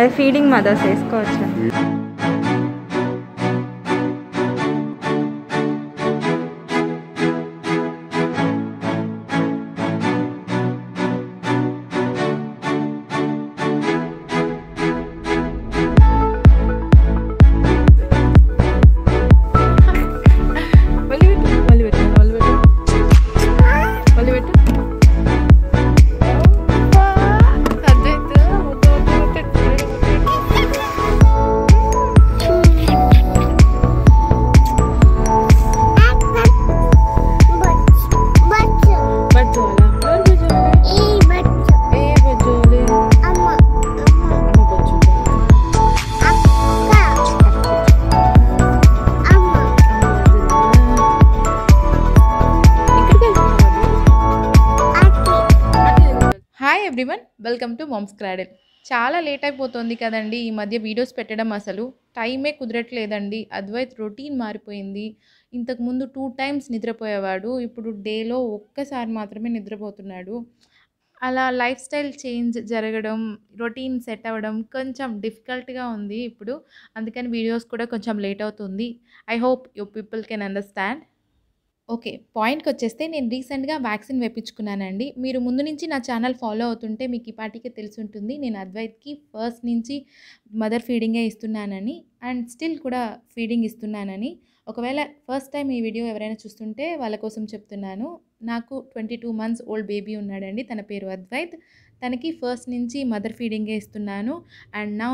అది feeding mothers వేసుకోవచ్చు welcome to Mom's Cradle చాలా లేట్ అయిపోతుంది కదండి ఈ మధ్య వీడియోస్ పెట్టడం అసలు టైమే కుదరట్లేదండి అద్వైత్ రొటీన్ మారిపోయింది ఇంతకుముందు టూ టైమ్స్ నిద్రపోయేవాడు ఇప్పుడు డేలో ఒక్కసారి మాత్రమే నిద్రపోతున్నాడు అలా లైఫ్ స్టైల్ చేంజ్ జరగడం రొటీన్ సెట్ అవ్వడం కొంచెం డిఫికల్ట్గా ఉంది ఇప్పుడు అందుకని వీడియోస్ కూడా కొంచెం లేట్ అవుతుంది I hope you people can understand okay పాయింట్కి వచ్చేస్తే నేను రీసెంట్గా వ్యాక్సిన్ వేపించుకున్నానండి మీరు ముందు నుంచి నా ఛానల్ ఫాలో అవుతుంటే మీకు ఈ పాటికే ఉంటుంది నేను అద్వైత్కి ఫస్ట్ నుంచి మదర్ ఫీడింగే ఇస్తున్నానని అండ్ స్టిల్ కూడా ఫీడింగ్ ఇస్తున్నానని ఒకవేళ ఫస్ట్ టైం ఈ వీడియో ఎవరైనా చూస్తుంటే వాళ్ళ కోసం చెప్తున్నాను నాకు twenty two months old baby ఉన్నాడండి తన పేరు అద్వైత్ తనకి ఫస్ట్ నుంచి మదర్ ఫీడింగే ఇస్తున్నాను అండ్ నా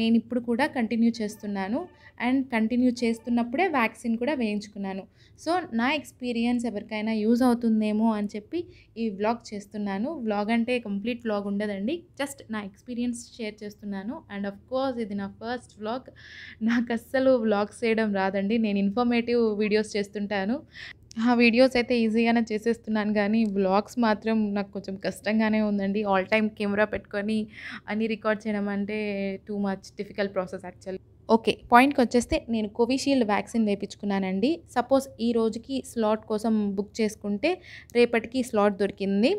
నేను ఇప్పుడు కూడా కంటిన్యూ చేస్తున్నాను అండ్ కంటిన్యూ చేస్తున్నప్పుడే వ్యాక్సిన్ కూడా వేయించుకున్నాను సో నా ఎక్స్పీరియన్స్ ఎవరికైనా యూజ్ అవుతుందేమో అని చెప్పి ఈ వ్లాగ్ చేస్తున్నాను వ్లాగ్ అంటే కంప్లీట్ వ్లాగ్ ఉండదండి జస్ట్ నా ఎక్స్పీరియన్స్ షేర్ చేస్తున్నాను అండ్ ఆఫ్ కోర్స్ ఇది నా ఫస్ట్ వ్లాగ్ నాకు అస్సలు వ్లాగ్స్ చేయడం రాదండి నేను ఇన్ఫర్మేటివ్ వీడియోస్ చేస్తుంటాను ఆ వీడియోస్ అయితే ఈజీగానే చేసేస్తున్నాను కానీ బ్లాగ్స్ మాత్రం నాకు కొంచెం కష్టంగానే ఉందండి ఆల్ టైమ్ కెమెరా పెట్టుకొని అన్నీ రికార్డ్ చేయడం అంటే too much difficult process actually okay పాయింట్కి వచ్చేస్తే నేను కోవిషీల్డ్ వ్యాక్సిన్ వేయించుకున్నానండి సపోజ్ ఈ రోజుకి స్లాట్ కోసం బుక్ చేసుకుంటే రేపటికి స్లాట్ దొరికింది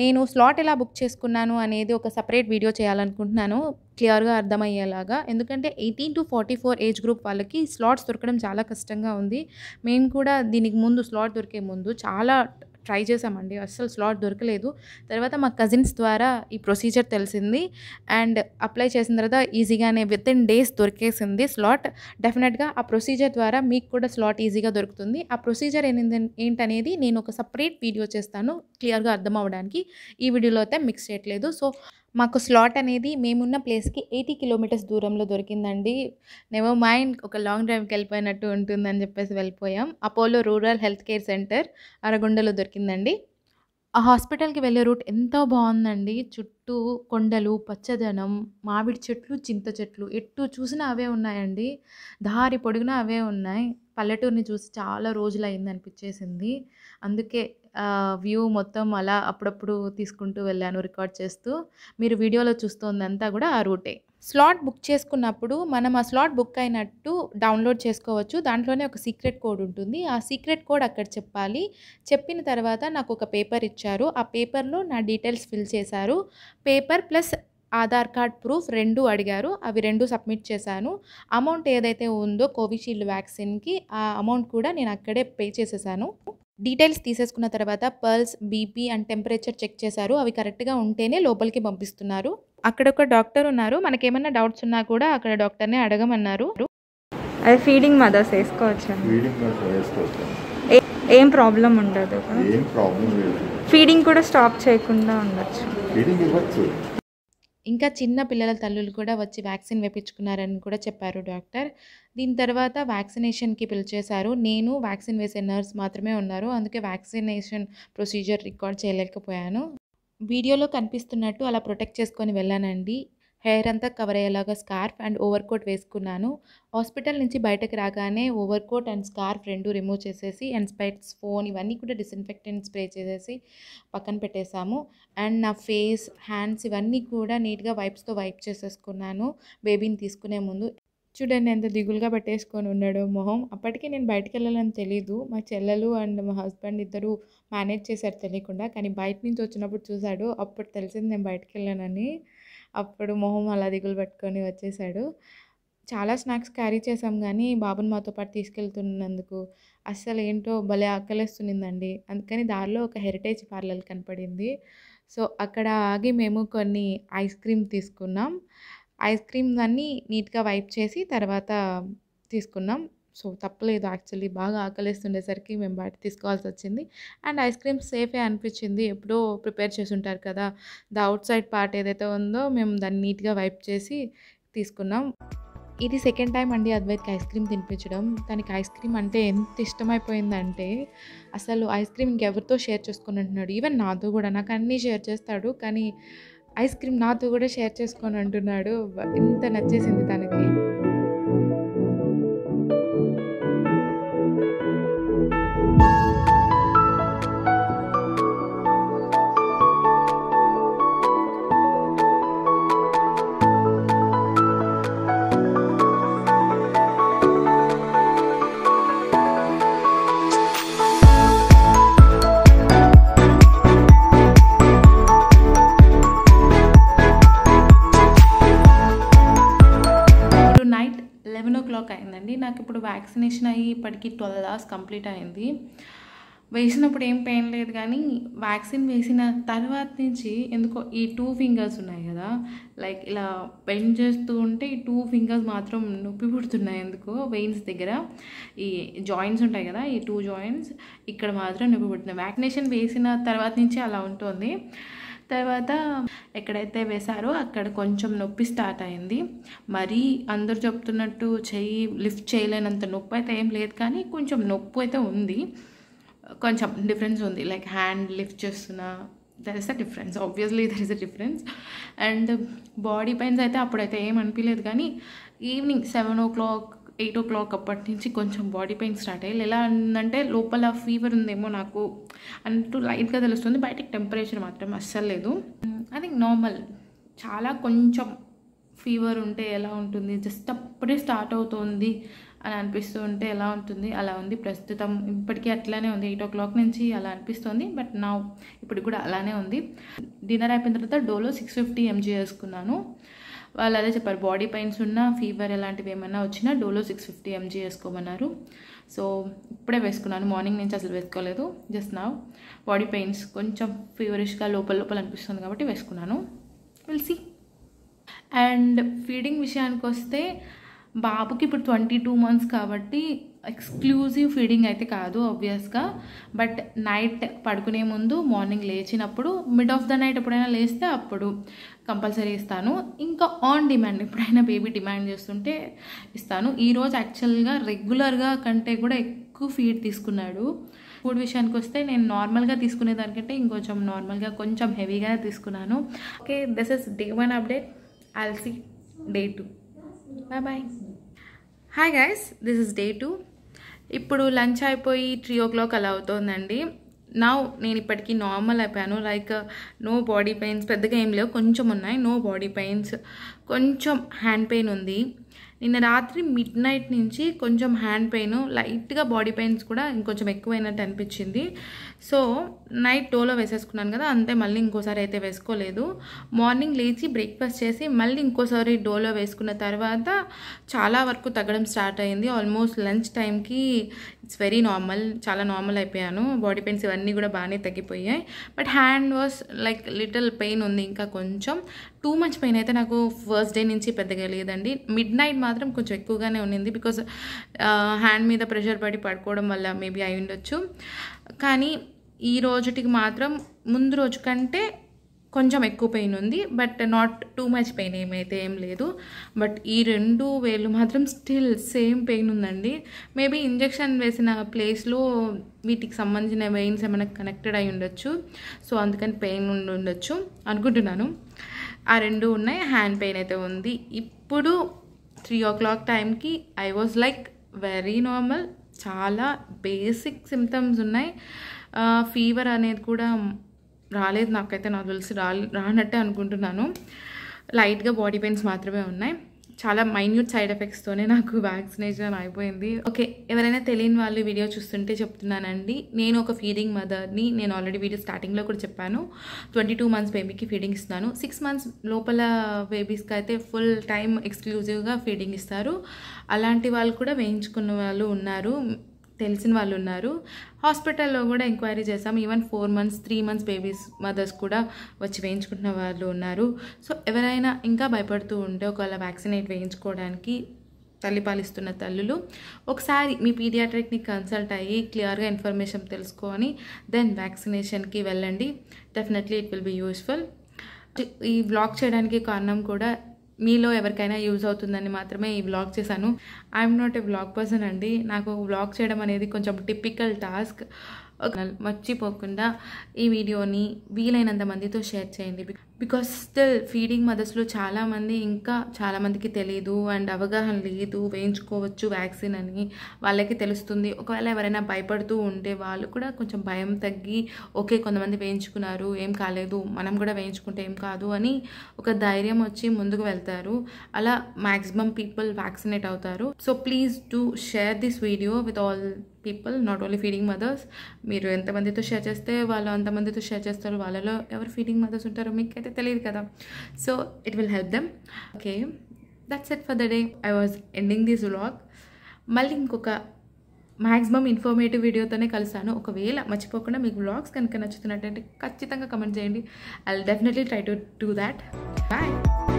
నేను స్లాట్ ఎలా బుక్ చేసుకున్నాను అనేది ఒక సపరేట్ వీడియో చేయాలనుకుంటున్నాను క్లియర్గా అర్థమయ్యేలాగా ఎందుకంటే eighteen to forty four age group వాళ్ళకి స్లాట్స్ దొరకడం చాలా కష్టంగా ఉంది మేము కూడా దీనికి ముందు స్లాట్ దొరికే ముందు చాలా ట్రై చేసామండి అస్సలు స్లాట్ దొరకలేదు తర్వాత మా కజిన్స్ ద్వారా ఈ ప్రొసీజర్ తెలిసింది అండ్ అప్లై చేసిన తర్వాత ఈజీగానే విత్ ఇన్ డేస్ దొరికేసింది స్లాట్ డెఫినెట్గా ఆ ప్రొసీజర్ ద్వారా మీకు కూడా స్లాట్ ఈజీగా దొరుకుతుంది ఆ ప్రొసీజర్ ఏంటనేది నేను ఒక సపరేట్ వీడియో చేస్తాను క్లియర్గా అర్థం అవ్వడానికి ఈ వీడియోలో అయితే మిక్స్ చేయట్లేదు సో మాకు స్లాట్ అనేది మేమున్న ప్లేస్కి ఎయిటీ కిలోమీటర్స్ దూరంలో దొరికిందండి నెవో మైండ్ ఒక లాంగ్ డ్రైవ్కి వెళ్ళిపోయినట్టు ఉంటుందని చెప్పేసి వెళ్ళిపోయాం Apollo rural health care centre అరగొండలో దొరికిందండి ఆ హాస్పిటల్కి వెళ్ళే రూట్ ఎంతో బాగుందండి చుట్టూ కొండలు పచ్చదనం మామిడి చెట్లు చింత చెట్లు ఎటు చూసినా అవే ఉన్నాయండి దారి పొడుగునా అవే ఉన్నాయి పల్లెటూరుని చూసి చాలా రోజులు అయింది అనిపించేసింది అందుకే వ్యూ మొత్తం అలా అప్పుడప్పుడు తీసుకుంటూ వెళ్ళాను రికార్డ్ చేస్తూ మీరు వీడియోలో చూస్తుందంతా కూడా ఆ రూటే స్లాట్ బుక్ చేసుకున్నప్పుడు మనం ఆ స్లాట్ బుక్ అయినట్టు డౌన్లోడ్ చేసుకోవచ్చు దాంట్లోనే ఒక సీక్రెట్ కోడ్ ఉంటుంది ఆ సీక్రెట్ కోడ్ అక్కడ చెప్పాలి చెప్పిన తర్వాత నాకు ఒక పేపర్ ఇచ్చారు ఆ పేపర్లో నా డీటెయిల్స్ ఫిల్ చేశారు paper plus Aadhaar card proof రెండు అడిగారు అవి రెండు సబ్మిట్ చేశాను అమౌంట్ ఏదైతే ఉందో కోవిషీల్డ్ వ్యాక్సిన్కి ఆ అమౌంట్ కూడా నేను అక్కడే పే చేసేసాను డీటెయిల్స్ తీసేసుకున్న తర్వాత pulse BP and temperature check చేశారు అవి కరెక్ట్గా ఉంటేనే లోపలికి పంపిస్తున్నారు అక్కడ ఒక డాక్టర్ ఉన్నారు మనకేమన్నా డౌట్స్ ఉన్నా కూడా అక్కడ డాక్టర్నే అడగమన్నారు అది ఫీడింగ్ మదర్స్ వేసుకోవచ్చు ఏం ప్రాబ్లం ఉండదు ఫీడింగ్ కూడా స్టాప్ చేయకుండా ఉండొచ్చు ఇంకా చిన్న పిల్లల తల్లులు కూడా వచ్చి వ్యాక్సిన్ వేపించుకున్నారని కూడా చెప్పారు డాక్టర్ దీని తర్వాత వ్యాక్సినేషన్కి పిలిచేశారు నేను వ్యాక్సిన్ వేసే నర్స్ మాత్రమే ఉన్నారు అందుకే వ్యాక్సినేషన్ ప్రొసీజర్ రికార్డ్ చేయలేకపోయాను వీడియోలో కనిపిస్తున్నట్టు అలా ప్రొటెక్ట్ చేసుకొని వెళ్ళానండి హెయిర్ అంతా కవర్ అయ్యేలాగా స్కార్ఫ్ అండ్ ఓవర్ కోట్ వేసుకున్నాను హాస్పిటల్ నుంచి బయటకు రాగానే ఓవర్ కోట్ అండ్ స్కార్ఫ్ రెండు రిమూవ్ చేసేసి అండ్ స్పెట్స్ ఫోన్ ఇవన్నీ కూడా డిస్ఇన్ఫెక్టెంట్ స్ప్రే చేసేసి పక్కన పెట్టేశాము అండ్ నా ఫేస్ హ్యాండ్స్ ఇవన్నీ కూడా నీట్గా వైప్స్తో వైప్ చేసేసుకున్నాను బేబీని తీసుకునే ముందు చూడండి ఎంత దిగులుగా పెట్టేసుకొని ఉన్నాడు మొహం అప్పటికే నేను బయటకు వెళ్ళాలని తెలీదు మా చెల్లెలు అండ్ మా హస్బెండ్ ఇద్దరు మేనేజ్ చేశారు తెలియకుండా కానీ బయట నుంచి వచ్చినప్పుడు చూశాడు అప్పుడు తెలిసింది నేను బయటకు వెళ్ళానని అప్పుడు మొహం అలా దిగులు పెట్టుకొని వచ్చేసాడు చాలా స్నాక్స్ క్యారీ చేసాం కానీ బాబుని మాతో పాటు తీసుకెళ్తున్నందుకు అస్సలు ఏంటో భలే ఆకలిస్తుందండి అందుకని దారిలో ఒక హెరిటేజ్ పార్లర్ కనపడింది సో అక్కడ ఆగి మేము కొన్ని ఐస్ క్రీమ్ తీసుకున్నాం ఐస్ క్రీమ్ అన్నీ నీట్గా వైప్ చేసి తర్వాత తీసుకున్నాం సో తప్పలేదు యాక్చువల్లీ బాగా ఆకలిస్తుండేసరికి మేము బయట తీసుకోవాల్సి వచ్చింది అండ్ ఐస్ క్రీమ్ సేఫే అనిపించింది ఎప్పుడో ప్రిపేర్ చేసి ఉంటారు కదా ద అవుట్ సైడ్ పార్ట్ ఏదైతే ఉందో మేము దాన్ని నీట్గా వైప్ చేసి తీసుకున్నాం ఇది సెకండ్ టైం అండి అద్వైత్కి ఐస్ క్రీమ్ తినిపించడం తనకి ఐస్ క్రీమ్ అంటే ఎంత ఇష్టమైపోయిందంటే అసలు ఐస్ క్రీమ్ ఇంకెవరితో షేర్ చేసుకుని అంటున్నాడు ఈవెన్ నాతో కూడా నాకు అన్నీ షేర్ చేస్తాడు కానీ ఐస్ క్రీమ్ నాతో కూడా షేర్ చేసుకొని అంటున్నాడు ఇంత నచ్చేసింది తనకి నైట్ లెవెన్ ఓ క్లాక్ అయిందండి నాకు ఇప్పుడు వ్యాక్సినేషన్ అయ్యి ఇప్పటికి ట్వెల్వ్ అవర్స్ కంప్లీట్ అయింది వేసినప్పుడు ఏం పెయిన్ లేదు కానీ వ్యాక్సిన్ వేసిన తర్వాత నుంచి ఎందుకో ఈ టూ ఫింగర్స్ ఉన్నాయి కదా లైక్ ఇలా పెయిన్ చేస్తూ ఉంటే ఈ టూ ఫింగర్స్ మాత్రం నొప్పి పుడుతున్నాయి ఎందుకో వెయిన్స్ దగ్గర ఈ జాయింట్స్ ఉంటాయి కదా ఈ టూ జాయింట్స్ ఇక్కడ మాత్రం నొప్పి పుడుతున్నాయి వ్యాక్సినేషన్ వేసిన తర్వాత నుంచి అలా ఉంటుంది తర్వాత ఎక్కడైతే వేశారో అక్కడ కొంచెం నొప్పి స్టార్ట్ అయింది మరీ అందరు చెప్తున్నట్టు చెయ్యి లిఫ్ట్ చేయలేనంత నొప్పి అయితే ఏం లేదు కానీ కొంచెం నొప్పి అయితే ఉంది కొంచెం డిఫరెన్స్ ఉంది లైక్ హ్యాండ్ లిఫ్ట్ చేస్తున్న there is a difference obviously there is a difference and body pains అయితే అప్పుడైతే ఏం అనిపించలేదు కానీ evening seven o'clock eight o'clock అప్పటి నుంచి కొంచెం బాడీ పెయిన్ స్టార్ట్ అయ్యి ఎలా ఉందంటే లోపల ఫీవర్ ఉందేమో నాకు అంటూ లైట్గా తెలుస్తుంది బయటకి టెంపరేచర్ మాత్రం అస్సలు లేదు ఐ థింక్ నార్మల్ చాలా కొంచెం ఫీవర్ ఉంటే ఎలా ఉంటుంది జస్ట్ అప్పుడే స్టార్ట్ అవుతుంది అని అనిపిస్తూ ఉంటే ఎలా ఉంటుంది అలా ఉంది ప్రస్తుతం ఇప్పటికీ అట్లానే ఉంది ఎయిట్ ఓ క్లాక్ నుంచి అలా అనిపిస్తుంది బట్ నా ఇప్పుడు కూడా అలానే ఉంది డిన్నర్ అయిపోయిన తర్వాత డోలో సిక్స్ ఫిఫ్టీ ఎంజీ వేసుకున్నాను వాళ్ళు అదే చెప్పారు బాడీ పెయిన్స్ ఉన్నా ఫీవర్ ఎలాంటివి ఏమైనా వచ్చినా డోలో సిక్స్ ఫిఫ్టీ ఎంజీ వేసుకోమన్నారు సో ఇప్పుడే వేసుకున్నాను మార్నింగ్ నుంచి అసలు వేసుకోలేదు జస్ట్ నా బాడీ పెయిన్స్ కొంచెం ఫీవరిష్గా లోపల లోపల అనిపిస్తుంది కాబట్టి వేసుకున్నాను విల్సి అండ్ ఫీడింగ్ విషయానికి వస్తే బాబుకి ఇప్పుడు ట్వంటీ టూ మంత్స్ కాబట్టి ఎక్స్క్లూజివ్ ఫీడింగ్ అయితే కాదు ఆబ్వియస్గా బట్ నైట్ పడుకునే ముందు మార్నింగ్ లేచినప్పుడు మిడ్ ఆఫ్ ద నైట్ ఎప్పుడైనా లేస్తే అప్పుడు కంపల్సరీ ఇస్తాను ఇంకా ఆన్ డిమాండ్ ఎప్పుడైనా బేబీ డిమాండ్ చేస్తుంటే ఇస్తాను ఈరోజు యాక్చువల్గా రెగ్యులర్గా కంటే కూడా ఎక్కువ ఫీడ్ తీసుకున్నాడు ఫుడ్ విషయానికి వస్తే నేను నార్మల్గా తీసుకునే దానికంటే ఇంకొంచెం నార్మల్గా కొంచెం హెవీగా తీసుకున్నాను okay this is day one update I'll see day two bye bye hi guys this is day two ఇప్పుడు లంచ్ అయిపోయి త్రీ ఓ క్లాక్ అలా అవుతోందండి నా నేను ఇప్పటికీ నార్మల్ అయిపోయాను లైక్ నో బాడీ పెయిన్స్ పెద్దగా ఏం లేవు కొంచెం ఉన్నాయి నో బాడీ పెయిన్స్ కొంచెం హ్యాండ్ పెయిన్ ఉంది నిన్న రాత్రి మిడ్ నైట్ నుంచి కొంచెం హ్యాండ్ పెయిన్ లైట్గా బాడీ పెయిన్స్ కూడా ఇంకొంచెం ఎక్కువైనట్టు అనిపించింది సో నైట్ డోలో వేసేసుకున్నాను కదా అంతే మళ్ళీ ఇంకోసారి అయితే వేసుకోలేదు మార్నింగ్ లేచి బ్రేక్ఫాస్ట్ చేసి మళ్ళీ ఇంకోసారి డోలో వేసుకున్న తర్వాత చాలా వరకు తగ్గడం స్టార్ట్ అయింది ఆల్మోస్ట్ లంచ్ టైంకి ఇట్స్ వెరీ నార్మల్ చాలా నార్మల్ అయిపోయాను బాడీ పెయిన్స్ ఇవన్నీ కూడా బాగానే తగ్గిపోయాయి but hand was like little pain ఉంది ఇంకా కొంచెం టూ మంత్స్ పెయిన్ అయితే నాకు ఫస్ట్ డే నుంచి పెద్దగా లేదండి మిడ్ నైట్ మాత్రం కొంచెం ఎక్కువగానే ఉండింది బికాస్ హ్యాండ్ మీద ప్రెషర్ పడి పడుకోవడం వల్ల మేబీ అయి ఉండొచ్చు కానీ ఈ రోజుటికి మాత్రం ముందు రోజు కంటే కొంచెం ఎక్కువ పెయిన్ ఉంది but not too much pain ఏమైతే ఏం లేదు బట్ ఈ రెండు వేలు మాత్రం స్టిల్ సేమ్ పెయిన్ ఉందండి మేబీ ఇంజెక్షన్ వేసిన ప్లేస్లో వీటికి సంబంధించిన వెయిన్స్ ఏమైనా కనెక్టెడ్ అయి ఉండొచ్చు సో అందుకని పెయిన్ ఉండి ఉండొచ్చు అనుకుంటున్నాను ఆ రెండు ఉన్నాయి హ్యాండ్ పెయిన్ అయితే ఉంది ఇప్పుడు త్రీ ఓ క్లాక్ టైంకి I was like very normal చాలా బేసిక్ సిమ్టమ్స్ ఉన్నాయి ఫీవర్ అనేది కూడా రాలేదు నాకైతే నాకు తెలిసి రానట్టే అనుకుంటున్నాను లైట్గా బాడీ పెయిన్స్ మాత్రమే ఉన్నాయి చాలా మైన్యూట్ సైడ్ ఎఫెక్ట్స్తోనే నాకు వ్యాక్సినేషన్ అయిపోయింది ఓకే ఎవరైనా తెలియని వాళ్ళు వీడియో చూస్తుంటే చెప్తున్నానండి నేను ఒక ఫీడింగ్ మదర్ని నేను ఆల్రెడీ వీడియో స్టార్టింగ్లో కూడా చెప్పాను ట్వంటీ టూ మంత్స్ బేబీకి ఫీడింగ్ ఇస్తున్నాను సిక్స్ మంత్స్ లోపల బేబీస్కి అయితే ఫుల్ టైం ఎక్స్క్లూజివ్గా ఫీడింగ్ ఇస్తారు అలాంటి వాళ్ళు కూడా వేయించుకున్న వాళ్ళు ఉన్నారు తెలిసిన వాళ్ళు ఉన్నారు హాస్పిటల్లో కూడా ఎంక్వైరీ చేసాం even four months three months babies mothers కూడా వచ్చి వేయించుకుంటున్న వాళ్ళు ఉన్నారు సో ఎవరైనా ఇంకా భయపడుతూ ఉంటే ఒకవేళ వ్యాక్సినేట్ వేయించుకోవడానికి తల్లి పాలిస్తున్న తల్లులు ఒకసారి మీ పీడియాట్రిక్ని కన్సల్ట్ అయ్యి క్లియర్గా ఇన్ఫర్మేషన్ తెలుసుకొని దెన్ వ్యాక్సినేషన్కి వెళ్ళండి definitely it will be useful ఈ బ్లాక్ చేయడానికి కారణం కూడా మీలో ఎవరికైనా యూజ్ అవుతుందని మాత్రమే ఈ బ్లాగ్ చేశాను I'm not a blog person అండి నాకు బ్లాగ్ చేయడం అనేది కొంచెం టిపికల్ టాస్క్ మర్చిపోకుండా ఈ వీడియోని వీలైనంత మందితో షేర్ చేయండి బికాస్ స్టిల్ ఫీడింగ్ మదర్స్లో చాలామంది ఇంకా చాలామందికి తెలియదు అండ్ అవగాహన లేదు వేయించుకోవచ్చు వ్యాక్సిన్ అని వాళ్ళకి తెలుస్తుంది ఒకవేళ ఎవరైనా భయపడుతూ ఉంటే వాళ్ళు కూడా కొంచెం భయం తగ్గి ఓకే కొంతమంది వేయించుకున్నారు ఏం కాలేదు మనం కూడా వేయించుకుంటే ఏం కాదు అని ఒక ధైర్యం వచ్చి ముందుకు వెళ్తారు అలా మ్యాక్సిమం పీపుల్ వ్యాక్సినేట్ అవుతారు so please do share this video with all people not only feeding mothers మీరు ఎంతమందితో షేర్ చేస్తే వాళ్ళు అంతమందితో షేర్ చేస్తారు వాళ్ళలో ఎవరు ఫీడింగ్ మదర్స్ ఉంటారో మీకైతే తెలియదు కదా so it will help them okay that's it for the day I was ending this vlog మళ్ళీ ఇంకొక మ్యాక్సిమం ఇన్ఫర్మేటివ్ వీడియోతోనే కలిసాను ఒకవేళ మర్చిపోకుండా మీకు వ్లాగ్స్ కనుక నచ్చుతున్నట్టయితే ఖచ్చితంగా కమెంట్ చేయండి I definitely try to do that bye